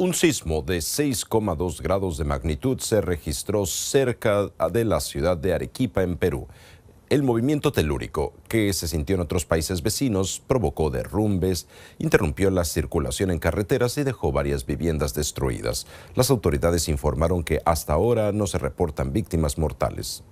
Un sismo de 6,2 grados de magnitud se registró cerca de la ciudad de Arequipa, en Perú. El movimiento telúrico, que se sintió en otros países vecinos, provocó derrumbes, interrumpió la circulación en carreteras y dejó varias viviendas destruidas. Las autoridades informaron que hasta ahora no se reportan víctimas mortales.